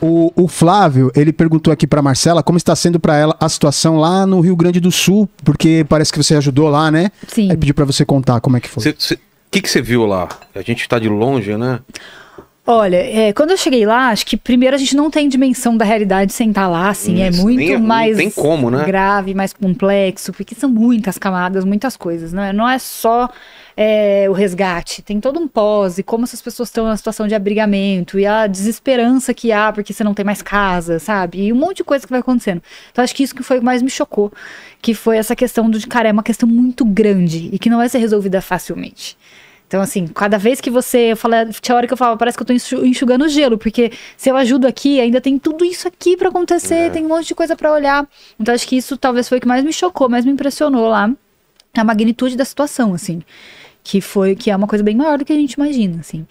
O, o, Flávio, ele perguntou aqui para Marcela como está sendo para ela a situação lá no Rio Grande do Sul, porque parece que você ajudou lá, né? Sim. Aí pediu para você contar como é que foi. O que, que você viu lá? A gente está de longe, né? Olha, é, quando eu cheguei lá, acho que primeiro a gente não tem dimensão da realidade sem estar tá lá, assim, hum, é muito é, mais tem como, né? grave, mais complexo, porque são muitas camadas, muitas coisas, né? Não é só é, o resgate, tem todo um pós e como essas pessoas estão na situação de abrigamento e a desesperança que há porque você não tem mais casa, sabe? E um monte de coisa que vai acontecendo. Então acho que isso que foi mais me chocou, que foi essa questão do, cara, é uma questão muito grande e que não vai ser resolvida facilmente. Então, assim, cada vez que você. Eu falei, tinha hora que eu falava, parece que eu tô enxugando gelo, porque se eu ajudo aqui, ainda tem tudo isso aqui para acontecer, é. tem um monte de coisa para olhar. Então, acho que isso talvez foi o que mais me chocou, mais me impressionou lá, a magnitude da situação, assim. Que foi, que é uma coisa bem maior do que a gente imagina, assim.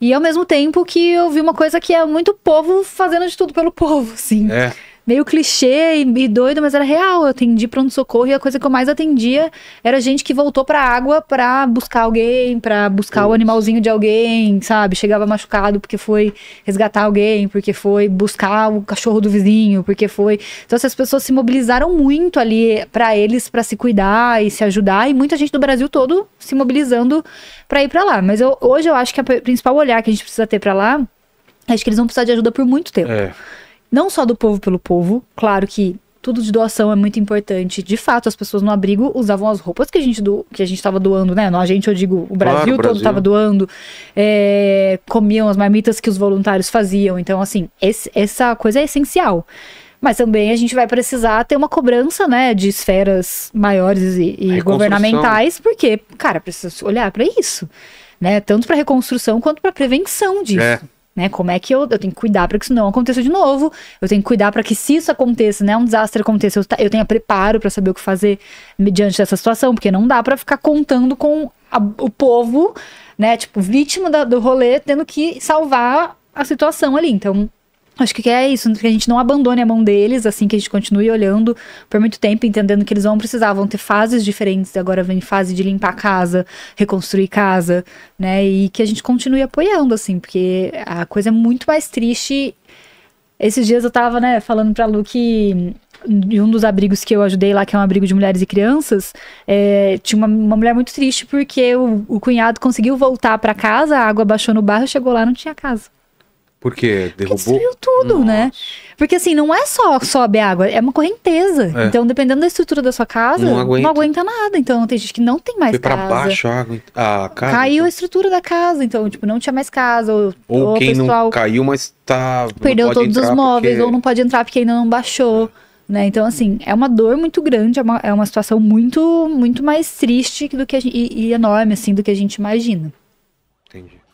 E ao mesmo tempo que eu vi uma coisa que é muito povo fazendo de tudo pelo povo, assim. É meio clichê e, e doido, mas era real. Eu atendi pronto-socorro e a coisa que eu mais atendia era gente que voltou pra água pra buscar alguém, pra buscar o animalzinho de alguém, sabe? Chegava machucado porque foi resgatar alguém, porque foi buscar o cachorro do vizinho, porque foi. Então, essas pessoas se mobilizaram muito ali para eles, para se cuidar e se ajudar, e muita gente do Brasil todo se mobilizando para ir para lá. Mas eu, hoje eu acho que o principal olhar que a gente precisa ter para lá acho que eles vão precisar de ajuda por muito tempo. É não só do povo pelo povo, claro que tudo de doação é muito importante. De fato, as pessoas no abrigo usavam as roupas que a gente do, que a gente estava doando, né? No, a gente, eu digo, o Brasil claro, todo estava doando, é, comiam as marmitas que os voluntários faziam. Então, assim, esse, essa coisa é essencial. Mas também a gente vai precisar ter uma cobrança, né, de esferas maiores e, e governamentais, porque, cara, precisa olhar para isso, né? Tanto para reconstrução quanto para prevenção disso. É né? Como é que eu, eu tenho que cuidar para que isso não aconteça de novo? Eu tenho que cuidar para que se isso aconteça, né, um desastre aconteça, eu, eu tenha preparo para saber o que fazer mediante essa situação, porque não dá para ficar contando com a, o povo, né, tipo, vítima da, do rolê, tendo que salvar a situação ali. Então, Acho que é isso, que a gente não abandone a mão deles, assim, que a gente continue olhando por muito tempo, entendendo que eles vão precisar, vão ter fases diferentes. Agora vem fase de limpar a casa, reconstruir casa, né? E que a gente continue apoiando, assim, porque a coisa é muito mais triste. Esses dias eu tava, né, falando pra Lu que em um dos abrigos que eu ajudei lá, que é um abrigo de mulheres e crianças, é, tinha uma, uma, mulher muito triste porque o, o cunhado conseguiu voltar para casa, a água baixou no barro, chegou lá não tinha casa. Porque derrubou. Porque destruiu tudo, né? Nossa. né? Porque assim, não é só sobe água, é uma correnteza. É. Então, dependendo da estrutura da sua casa, não aguenta, não aguenta nada. Então, tem gente que não tem mais Foi casa. Foi pra baixo a, água, a casa. Caiu então. a estrutura da casa, então, tipo, não tinha mais casa. Ou, ou quem não caiu, mas tá. Perdeu todos os móveis, porque... ou não pode entrar porque ainda não baixou. É. Né? Então, assim, é uma dor muito grande, é uma, é uma situação muito muito mais triste do que a gente, e, e enorme, assim, do que a gente imagina. Entendi.